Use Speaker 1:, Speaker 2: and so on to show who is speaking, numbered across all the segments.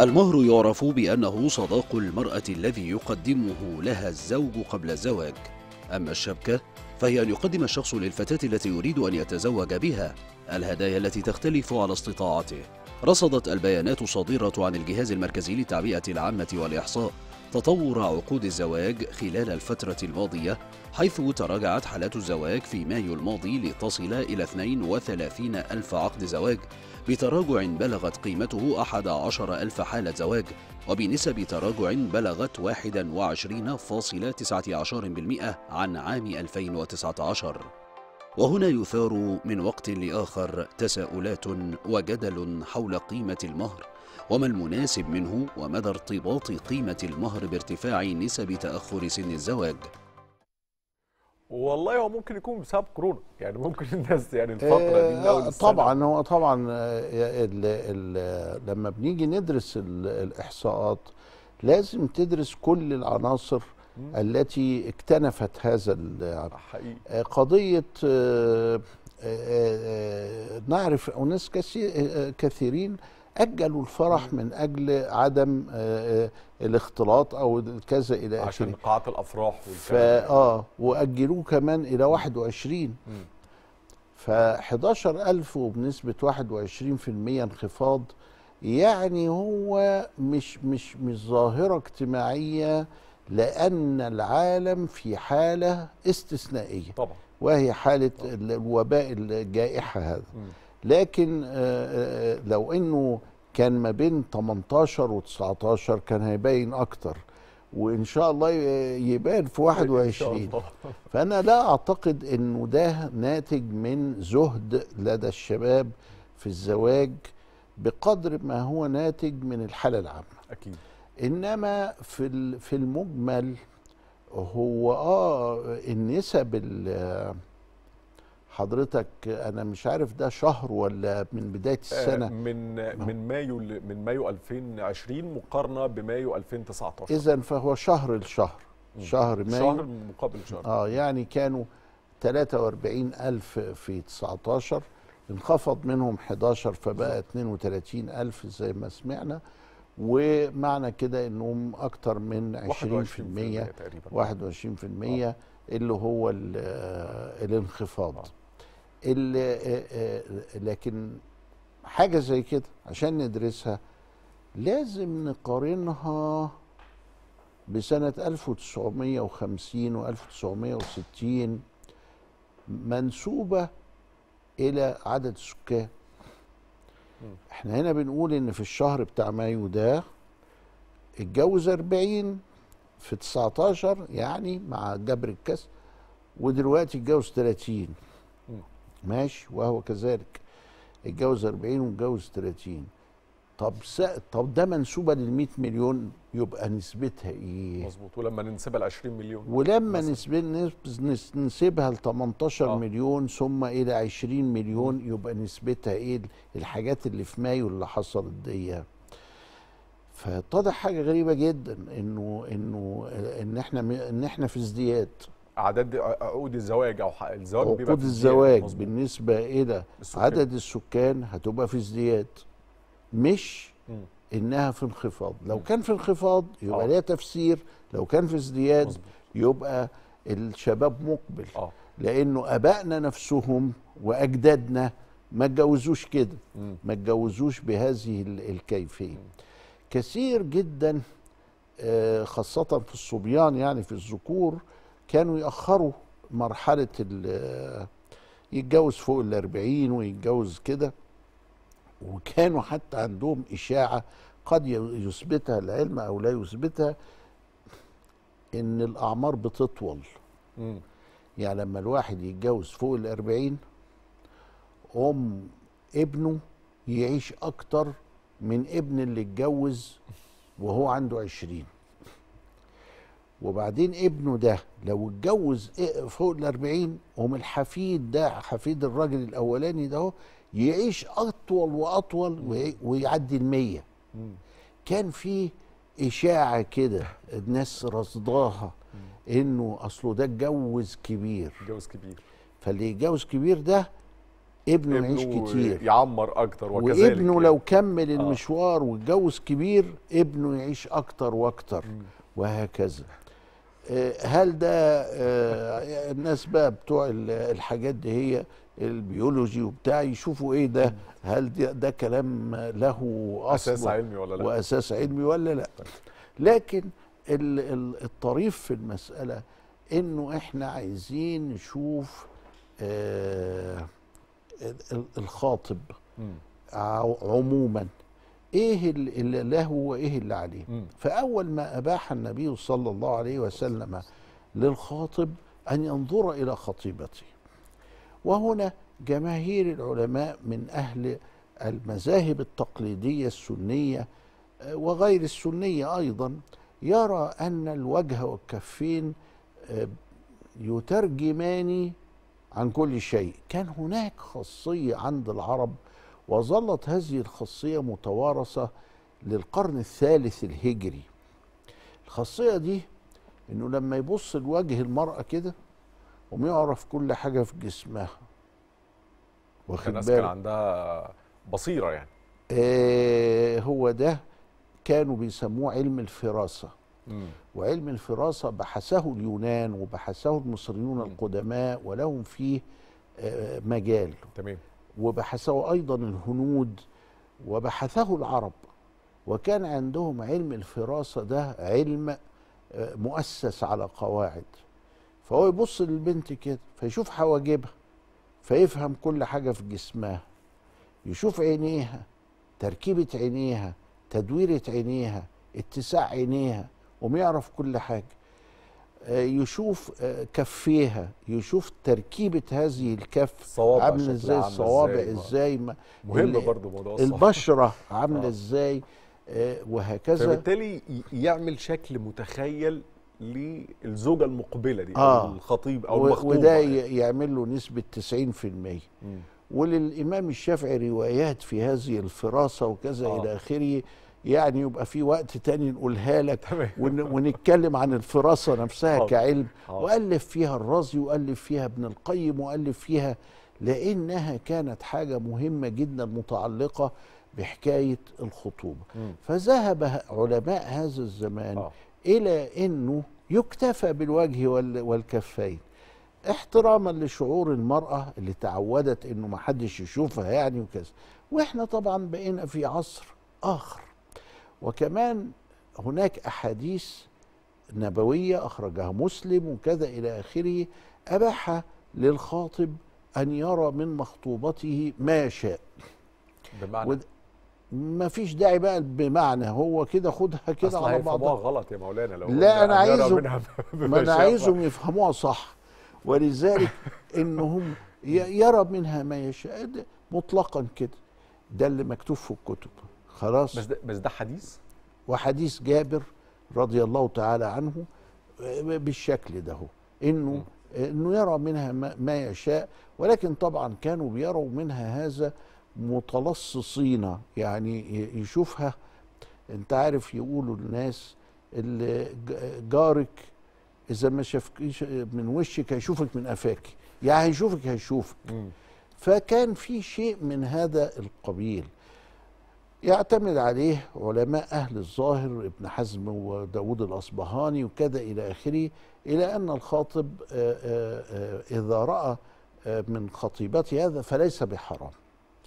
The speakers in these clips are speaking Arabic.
Speaker 1: المهر يعرف بأنه صداق المرأة الذي يقدمه لها الزوج قبل الزواج أما الشبكة فهي أن يقدم الشخص للفتاة التي يريد أن يتزوج بها الهدايا التي تختلف على استطاعته رصدت البيانات الصادرة عن الجهاز المركزي للتعبئة العامة والإحصاء تطور عقود الزواج خلال الفترة الماضية حيث تراجعت حالات الزواج في مايو الماضي لتصل إلى 32 ألف عقد زواج بتراجع بلغت قيمته 11 ألف حالة زواج وبنسب تراجع بلغت 21.19% عن عام 2019 وهنا يثار من وقت لآخر تساؤلات وجدل حول قيمة المهر وما المناسب منه ومدى ارتباط قيمة المهر بارتفاع نسب تأخر سن الزواج والله هو ممكن يكون بسبب كورونا يعني ممكن الناس يعني آه، الفتره دي من اول
Speaker 2: طبعا هو طبعا آه، لما بنيجي ندرس الاحصاءات لازم تدرس كل العناصر التي اكتنفت هذا حقيقي. آه، قضيه نعرف اناس كثيرين أجلوا الفرح من أجل عدم آه، آه، الاختلاط أو كذا إلى آخره عشان قاعات الأفراح
Speaker 1: ف... آه
Speaker 2: وأجلوه كمان إلى 21 ف 11000 وبنسبة 21% انخفاض يعني هو مش مش مش ظاهرة اجتماعية لأن العالم في حالة استثنائية طبعا وهي حالة طبعا. الوباء الجائحة هذا م. لكن آه، آه، لو انه كان ما بين 18 و19 كان هيبين اكتر وان شاء الله يبان في 21 فانا لا اعتقد انه ده ناتج من زهد لدى الشباب في الزواج بقدر ما هو ناتج من الحاله العامه اكيد انما في في المجمل هو اه النسب حضرتك انا مش عارف ده شهر ولا من بدايه آه، السنه
Speaker 1: من من مايو من مايو 2020 مقارنه بمايو 2019
Speaker 2: اذا فهو شهر لشهر شهر مايو شهر مقابل شهر اه يعني كانوا 43 ألف في 19 انخفض منهم 11 فبقى 32 ألف زي ما سمعنا ومعنى كده انهم اكتر من 20% 21% تقريبا 21% آه. اللي هو آه، الانخفاض اللي آه، آه، آه، لكن حاجة زي كده عشان ندرسها لازم نقارنها بسنة 1950 و 1960 منسوبة إلى عدد السكان احنا هنا بنقول ان في الشهر بتاع مايو ده اتجوز 40 في 19 يعني مع جبر الكسر ودلوقتي اتجوز 30 ماشي وهو كذلك اتجوز 40 واتجوز 30 طب س... طب ده منسوبه لل 100 مليون يبقى نسبتها ايه؟ مظبوط ولما
Speaker 1: ننسبها ل 20 مليون
Speaker 2: ولما نسب... نس... نسبها ل 18 آه. مليون ثم الى 20 مليون يبقى نسبتها ايه الحاجات اللي في مايو اللي حصلت دي فاتضح حاجه غريبه جدا انه انه ان احنا ان احنا في ازدياد
Speaker 1: اعداد آه، آه، عقود الزواج او الزواج بيبقى عقود الزواج مزبوط.
Speaker 2: بالنسبه الى السكان. عدد السكان هتبقى في ازدياد مش م. انها في انخفاض لو م. كان في انخفاض يبقى آه. ليها تفسير لو كان في ازدياد يبقى الشباب مقبل أوه. لانه ابائنا نفسهم واجدادنا ما اتجوزوش كده ما اتجوزوش بهذه الكيفيه كثير جدا خاصه في الصبيان يعني في الذكور كانوا يأخروا مرحلة يتجوز فوق الأربعين ويتجوز كده وكانوا حتى عندهم إشاعة قد يثبتها العلم أو لا يثبتها إن الأعمار بتطول يعني لما الواحد يتجوز فوق الأربعين أم ابنه يعيش أكتر من ابن اللي اتجوز وهو عنده عشرين وبعدين ابنه ده لو اتجوز فوق الأربعين قوم الحفيد ده حفيد الراجل الأولاني ده يعيش أطول وأطول ويعدي المية كان في إشاعة كده الناس رصداها إنه أصله ده اتجوز كبير اتجوز كبير فاللي يتجوز كبير ده ابنه, ابنه يعيش كتير
Speaker 1: يعمر اكتر وكذلك وابنه
Speaker 2: يعني. لو كمل آه. المشوار واتجوز كبير ابنه يعيش اكتر واكتر وهكذا آه، هل ده آه، الناس بقى بتوع الحاجات دي هي البيولوجي وبتاع يشوفوا ايه ده هل ده, ده كلام له اصل اساس علمي ولا لا واساس علمي ولا لا لكن الطريف في المساله انه احنا عايزين نشوف آه، الخاطب عموما ايه اللي له وايه اللي عليه م. فاول ما اباح النبي صلى الله عليه وسلم للخاطب ان ينظر الى خطيبته وهنا جماهير العلماء من اهل المذاهب التقليديه السنيه آه، وغير السنيه ايضا يرى ان الوجه والكفين آه، يترجمان عن كل شيء كان هناك خاصيه عند العرب وظلت هذه الخاصية متوارثة للقرن الثالث الهجري الخاصية دي انه لما يبص لوجه المرأة كده قوم يعرف كل حاجة في جسمها واخد الناس كان
Speaker 1: عندها بصيرة يعني
Speaker 2: آه هو ده كانوا بيسموه علم الفراسة وعلم الفراسة بحثه اليونان وبحثه المصريون القدماء ولهم فيه آه، مجال تمام وبحثه أيضا الهنود وبحثه العرب وكان عندهم علم الفراسة ده علم آه، مؤسس على قواعد فهو يبص للبنت كده فيشوف حواجبها فيفهم كل حاجة في جسمها يشوف عينيها تركيبة عينيها تدويرة عينيها اتساع عينيها ومعرف كل حاجة آه، يشوف آه، كفيها يشوف تركيبه هذه الكف عامله ازاي الصوابع ازاي مهم برضو موضوع البشره عامله آه. ازاي وهكذا
Speaker 1: فبالتالي يعمل شكل متخيل للزوجه المقبله دي آه او الخطيب او المخطوبه وده يعني.
Speaker 2: يعمل له نسبه 90% مم. وللامام الشافعي روايات في هذه الفراسه وكذا آه. الى اخره يعني يبقى في وقت تاني نقولها لك ونتكلم عن الفراسة نفسها كعلم وألف فيها الرازي وألف فيها ابن القيم وألف فيها لأنها كانت حاجة مهمة جدا متعلقة بحكاية الخطوبة فذهب علماء هذا الزمان إلى أنه يكتفى بالوجه والكفين احتراما لشعور المرأة اللي تعودت أنه ما حدش يشوفها يعني وكذا وإحنا طبعا بقينا في عصر آخر وكمان هناك أحاديث نبوية أخرجها مسلم وكذا إلى آخره أباح للخاطب أن يرى من مخطوبته ما شاء بمعنى ما فيش داعي بقى بمعنى هو كده خدها كده على بعضها غلط يا
Speaker 1: مولانا لو لا انا يعني عايزهم ما انا عايزهم
Speaker 2: يفهموها صح ولذلك انهم يرى منها ما يشاء مطلقا كده ده اللي مكتوب في الكتب خلاص بس
Speaker 1: ده بس ده حديث
Speaker 2: وحديث جابر رضي الله تعالى عنه آه، بالشكل ده هو انه انه يرى منها ما يشاء ولكن طبعا كانوا بيروا منها هذا متلصصين يعني يشوفها انت عارف يقولوا الناس اللي جارك اذا ما شافكيش من وشك هيشوفك من افاك يعني هيشوفك هيشوفك فكان في شيء من هذا القبيل يعتمد عليه علماء أهل الظاهر ابن حزم وداود الأصبهاني وكذا إلى آخره إلى أن الخاطب آه، آه، آه، إذا رأى من خطيبته هذا فليس بحرام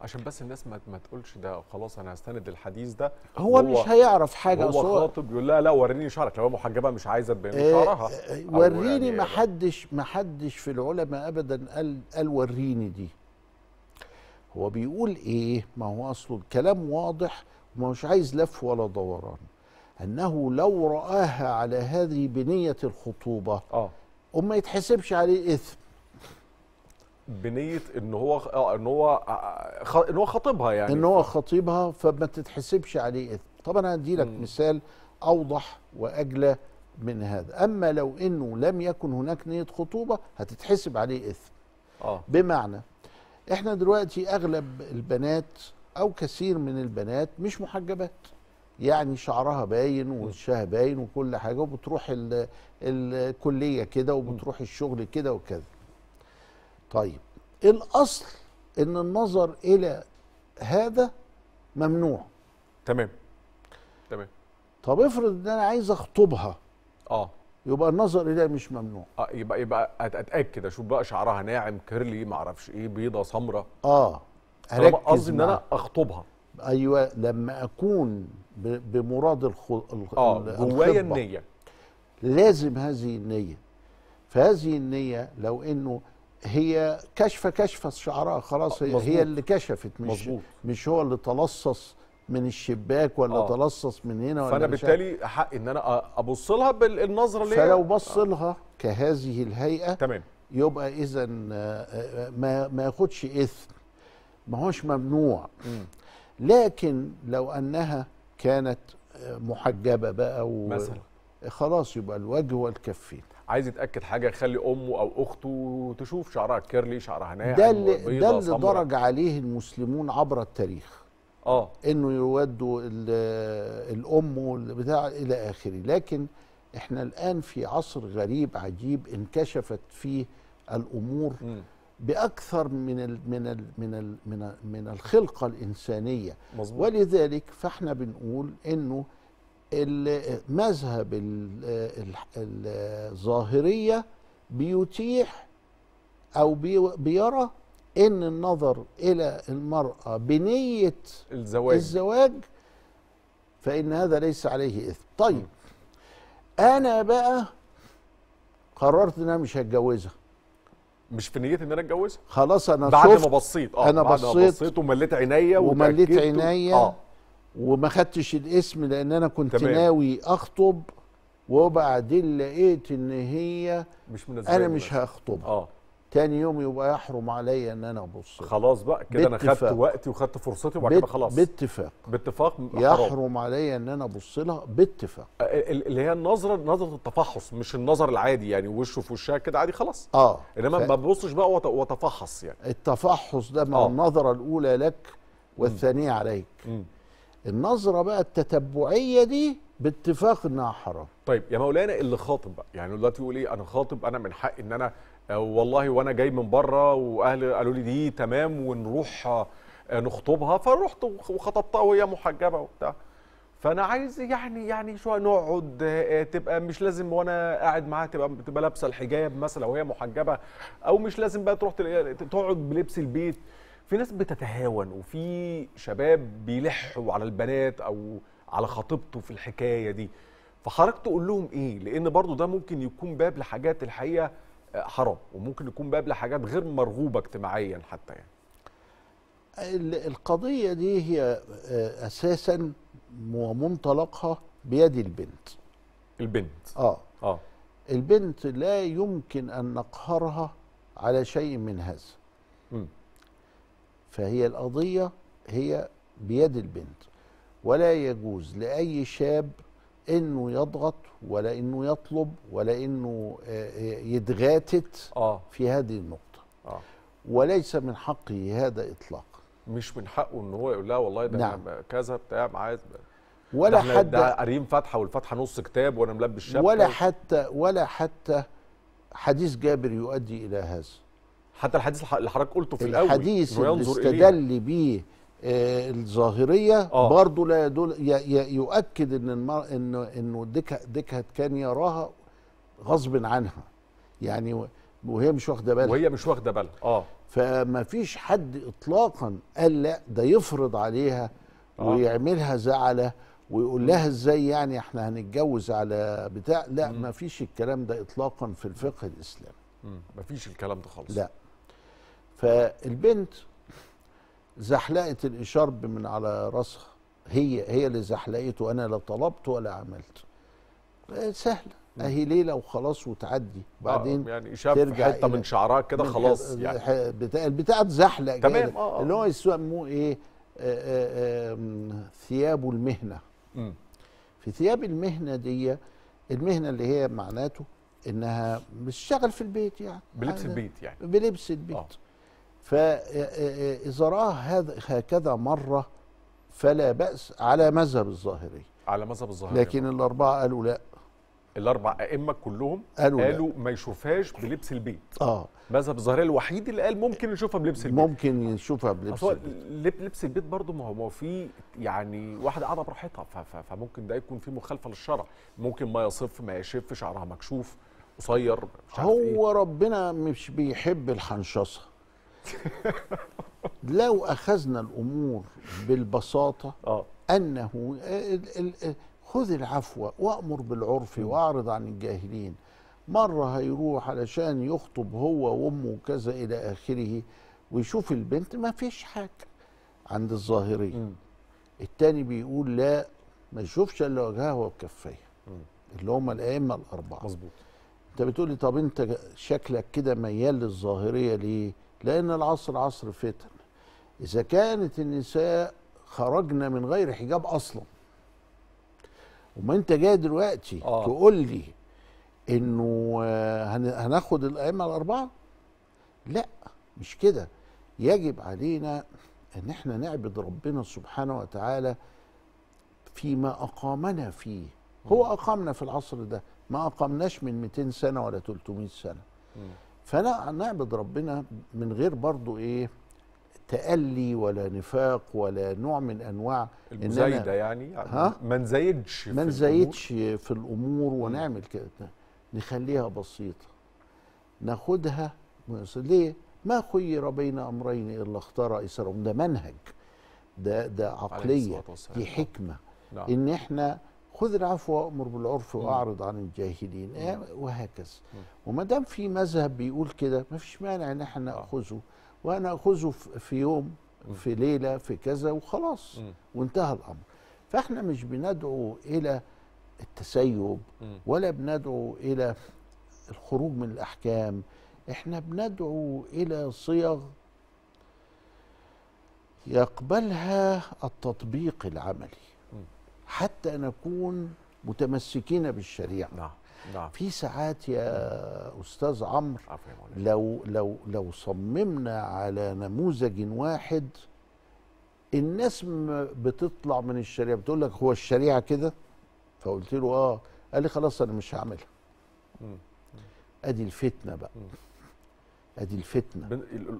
Speaker 1: عشان بس الناس ما ما تقولش ده خلاص انا هستند الحديث ده هو, هو مش هيعرف حاجه هو خاطب يقول لها لا وريني شعرك لو هي محجبه مش عايزه تبين شعرها وريني يعني ما
Speaker 2: حدش ما حدش في العلماء ابدا قال قال وريني دي هو بيقول ايه ما هو اصله الكلام واضح وما مش عايز لف ولا دوران انه لو راها على هذه بنيه الخطوبه اه وما يتحسبش عليه اثم
Speaker 1: بنيه ان هو اه ان هو آه، آه، ان هو خطيبها يعني ان
Speaker 2: هو خطيبها فما تتحسبش عليه اثم طب انا هدي لك مثال اوضح واجلى من هذا اما لو انه لم يكن هناك نيه خطوبه هتتحسب عليه اثم آه. بمعنى احنا دلوقتي اغلب البنات او كثير من البنات مش محجبات يعني شعرها باين ووشها باين وكل حاجه وبتروح ال الكليه كده وبتروح الشغل كده وكذا طيب الاصل ان النظر الى هذا ممنوع تمام تمام طب افرض ان انا عايز اخطبها اه يبقى النظر اليها مش ممنوع
Speaker 1: اه يبقى يبقى اتاكد اشوف بقى شعرها ناعم كيرلي ما اعرفش ايه بيضه سمراء اه طالما قصدي ان انا
Speaker 2: اخطبها ايوه لما اكون بمراد الخ... اه جوايا النيه لازم هذه النيه فهذه النيه لو انه هي كشفه كشفه شعرها خلاص هي, هي اللي كشفت مش مزبوط. مش هو اللي تلصص من الشباك ولا أوه. تلصص من هنا ولا فانا بالتالي
Speaker 1: حق ان انا ابص لها بالنظره اللي فلو
Speaker 2: بص لها كهذه الهيئه تمام يبقى اذا آه، آه، ما ما ياخدش اثم ما هوش ممنوع م. لكن لو انها كانت آه، محجبه بقى و... مثلا خلاص يبقى الوجه والكفين
Speaker 1: عايز يتاكد حاجه يخلي امه او اخته تشوف شعرها كيرلي شعرها ناعم ده اللي ده اللي درج
Speaker 2: عليه المسلمون عبر التاريخ اه انه يودوا الام والبتاع الى اخره لكن احنا الان في عصر غريب عجيب انكشفت فيه الامور م. باكثر من الـ من الـ من الـ من, الـ من الخلقه الانسانيه مظبوط. ولذلك فاحنا بنقول انه المذهب الظاهريه بيتيح او بيرى ان النظر الى المراه بنيه الزواج الزواج فان هذا ليس عليه اثم طيب انا بقى قررت ان انا مش هتجوزها
Speaker 1: مش في نيتي ان انا اتجوزها
Speaker 2: خلاص انا بعد شفت ما بصيت اه انا بعد بصيت, بصيت
Speaker 1: ومليت عينيا ومليت عينيا
Speaker 2: آه. وما خدتش الاسم لان انا كنت تمام. ناوي اخطب وبعدين لقيت ان هي مش من انا مش هخطبها اه تاني يوم يبقى يحرم عليا ان انا ابص خلاص بقى كده انا خدت وقتي وخدت فرصتي وبعد كده خلاص باتفاق
Speaker 1: باتفاق يحرم
Speaker 2: عليا ان انا ابص لها باتفاق
Speaker 1: اللي هي النظره نظره التفحص مش النظر العادي يعني وشه في وشها كده عادي خلاص اه انما ف... ما ببصش بقى واتفحص يعني
Speaker 2: التفحص ده من آه. النظره الاولى لك والثانيه عليك م. النظره بقى التتبعيه دي باتفاق انها حرام
Speaker 1: طيب يا مولانا اللي خاطب بقى يعني دلوقتي يقول ايه انا خاطب انا من حقي ان انا آه، والله وانا جاي من بره واهلي قالوا لي دي تمام ونروح آه، نخطبها فروحت وخطبتها وهي محجبه وبتاع فانا عايز يعني يعني شويه نقعد آه، تبقى مش لازم وانا قاعد معاها تبقى تبقى لابسه الحجاب مثلا وهي محجبه او مش لازم بقى تروح تقعد بلبس البيت في ناس بتتهاون وفي شباب بيلحوا على البنات او على خطيبته في الحكايه دي فحضرتك تقول لهم ايه لان برضو ده ممكن يكون باب لحاجات الحقيقه حرام وممكن يكون باب لحاجات غير مرغوبه اجتماعيا حتى يعني
Speaker 2: القضيه دي هي آه، اساسا ومنطلقها بيد البنت البنت اه اه البنت لا يمكن ان نقهرها على شيء من هذا م. فهي القضيه هي بيد البنت ولا يجوز لاي شاب انه يضغط ولا انه يطلب ولا انه آه، آه، يتغاتت آه. في هذه النقطه آه. وليس من حقه هذا اطلاقا
Speaker 1: مش من حقه ان هو يقول لها والله ده نعم. كذا بتاع عايز ولا ده حد ده فتحه والفتحه نص كتاب وانا ملبس الشبكه ولا
Speaker 2: حتى ولا حتى حديث جابر يؤدي الى هذا حتى الحديث اللي حضرتك قلته في الاول الحديث اللي استدل بيه الظاهريه آه. برضه لا يدل يؤكد ان المر... انه انه ديكهت كان يراها غصب عنها يعني وهي مش واخده بالها وهي
Speaker 1: مش واخده بالها اه
Speaker 2: فما فيش حد اطلاقا قال لا ده يفرض عليها آه. ويعملها زعله ويقول لها ازاي يعني احنا هنتجوز على بتاع لا ما فيش الكلام ده اطلاقا في الفقه الاسلامي
Speaker 1: ما فيش الكلام ده خالص لا
Speaker 2: فالبنت زحلقت الإشارب من على راسها هي هي اللي زحلقته وأنا لا طلبت ولا عملت سهلة أهي ليلة وخلاص وتعدي آه، بعدين آه يعني شاف ترجع حتة من شعرها كده خلاص يعني بتاع زحلق تمام آه،, آه اللي هو يسموه إيه آه، ثياب المهنة م. في ثياب المهنة دي المهنة اللي هي معناته انها بتشتغل في البيت يعني بلبس البيت يعني بلبس البيت آه. فإذا راه هكذا مرة فلا بأس على مذهب
Speaker 1: الظاهري على مذهب الظاهري لكن
Speaker 2: الأربعة قالوا لا
Speaker 1: الأربع أئمة كلهم قالوا, قالوا ما يشوفهاش بلبس البيت اه مذهب الظاهرية الوحيد اللي قال ممكن نشوفها بلبس البيت ممكن نشوفها بلبس البيت لبس البيت برضه ما هو في يعني واحدة قاعدة براحتها فممكن ده يكون في مخالفة للشرع ممكن ما يصف ما يشف شعرها مكشوف قصير هو إيه؟ ربنا مش بيحب الحنشصه لو
Speaker 2: اخذنا الامور بالبساطه آه. انه خذ العفو وامر بالعرف واعرض عن الجاهلين مره هيروح علشان يخطب هو وامه وكذا الى اخره ويشوف البنت ما فيش حاجه عند الظاهريه التاني بيقول لا ما يشوفش الا وجهها وكفيها اللي هم الائمه الاربعه مظبوط انت بتقولي طب انت شكلك كده ميال للظاهريه ليه لأن العصر عصر فتن إذا كانت النساء خرجنا من غير حجاب أصلا وما أنت جاي دلوقتي آه. تقول لي إنه آه، هناخد الأئمة الأربعة لا مش كده يجب علينا ان احنا نعبد ربنا سبحانه وتعالى فيما اقامنا فيه هو اقامنا في العصر ده ما اقامناش من 200 سنه ولا 300 سنه فلا نعبد ربنا من غير برضو ايه تألي ولا نفاق ولا نوع من انواع المزايده إن يعني, يعني ها؟ ما نزايدش ما نزايدش في الامور ونعمل كده نخليها بسيطه ناخدها ليه ما خير بين امرين الا اختار ايسرهم ده منهج ده ده عقليه دي حكمه نعم. ان احنا خذ العفو وامر بالعرف واعرض عن الجاهلين آه، وهكذا وما دام في مذهب بيقول كده ما فيش مانع ان احنا آه. ناخذه وانا اخذه في يوم في ليله في كذا وخلاص وانتهى الامر فاحنا مش بندعو الى التسيب ولا بندعو الى الخروج من الاحكام احنا بندعو الى صيغ يقبلها التطبيق العملي حتى نكون متمسكين بالشريعه نعم نعم في ساعات يا استاذ عمرو لو لو لو صممنا على نموذج واحد الناس بتطلع من الشريعه بتقول لك هو الشريعه كده فقلت له اه قال لي خلاص انا مش هعملها ادي الفتنه
Speaker 1: بقى ادي الفتنه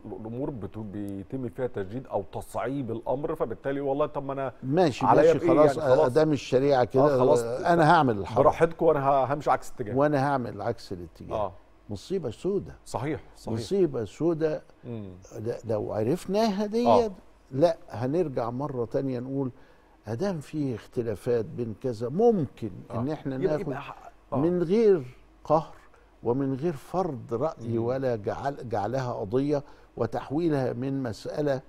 Speaker 1: الامور بيتم فيها تجديد او تصعيب الامر فبالتالي والله طب ما انا ماشي ماشي خلاص يعني خلاص ادام
Speaker 2: الشريعه كده آه خلاص انا هعمل الحرب براحتكم وانا
Speaker 1: همشي عكس الاتجاه وانا
Speaker 2: هعمل عكس الاتجاه آه. مصيبه سودة صحيح صحيح مصيبه سودة لو عرفناها دي آه. لا هنرجع مره تانية نقول ادام في اختلافات بين كذا ممكن آه. ان احنا ناخد آه. من غير قهر ومن غير فرض رأي ولا جعل جعلها قضية وتحويلها من مسألة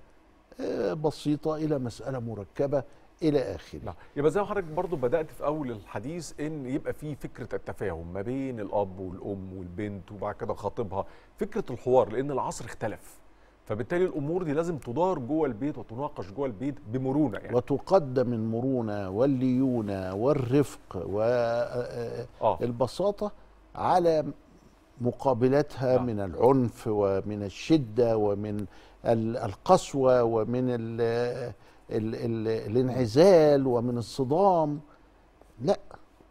Speaker 2: آه، بسيطة إلى مسألة مركبة إلى آخره نعم.
Speaker 1: يبقى زي ما حضرتك برضو بدأت في أول الحديث إن يبقى في فكرة التفاهم ما بين الأب والأم والبنت وبعد كده خطيبها فكرة الحوار لأن العصر اختلف فبالتالي الامور دي لازم تدار جوه البيت وتناقش جوه البيت
Speaker 2: بمرونه يعني وتقدم المرونه والليونه والرفق والبساطه آه، آه، على مقابلتها آه. نعم. من العنف ومن الشده ومن القسوه ومن الـ الـ الـ الانعزال ومن الصدام لا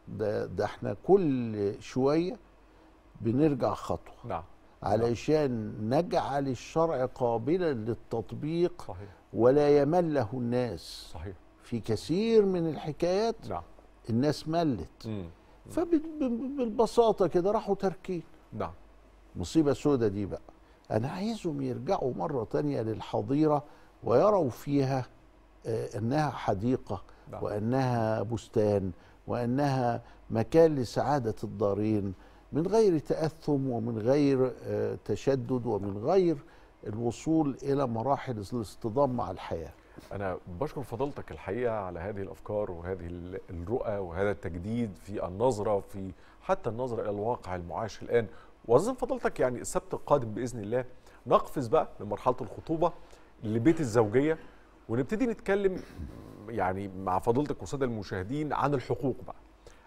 Speaker 2: ده ده احنا كل شويه بنرجع خطوه نعم علشان نجعل الشرع قابلا للتطبيق صحيح. ولا يمله الناس صحيح. في كثير من الحكايات نعم. الناس ملت فبالبساطه كده راحوا تركين نعم مصيبه السوداء دي بقى انا عايزهم يرجعوا مره تانية للحظيره ويروا فيها آه، انها حديقه نعم. وانها بستان وانها مكان لسعاده الدارين من غير تاثم ومن غير آه، تشدد ومن غير الوصول الى مراحل الاصطدام مع
Speaker 1: الحياه انا بشكر فضيلتك الحقيقه على هذه الافكار وهذه الرؤى وهذا التجديد في النظره في حتى النظره الى الواقع المعاش الان واظن فضيلتك يعني السبت القادم باذن الله نقفز بقى من مرحله الخطوبه لبيت الزوجيه ونبتدي نتكلم يعني مع فضيلتك والساده المشاهدين عن الحقوق بقى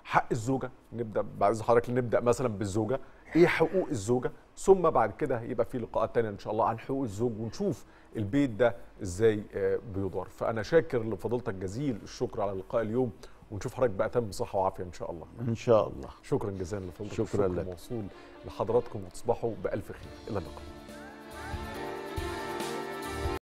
Speaker 1: حق الزوجه نبدا بعد حضرتك نبدا مثلا بالزوجه ايه حقوق الزوجه ثم بعد كده يبقى في لقاءات تانية ان شاء الله عن حقوق الزوج ونشوف البيت ده ازاي آه، بيدار فانا شاكر لفضيلتك جزيل الشكر على لقاء اليوم ونشوف حضرتك بقى تم صحه وعافيه ان شاء الله ان شاء الله شكرا جزيلا لفضيلتك شكرا لك موصول لحضراتكم وتصبحوا بالف خير الى اللقاء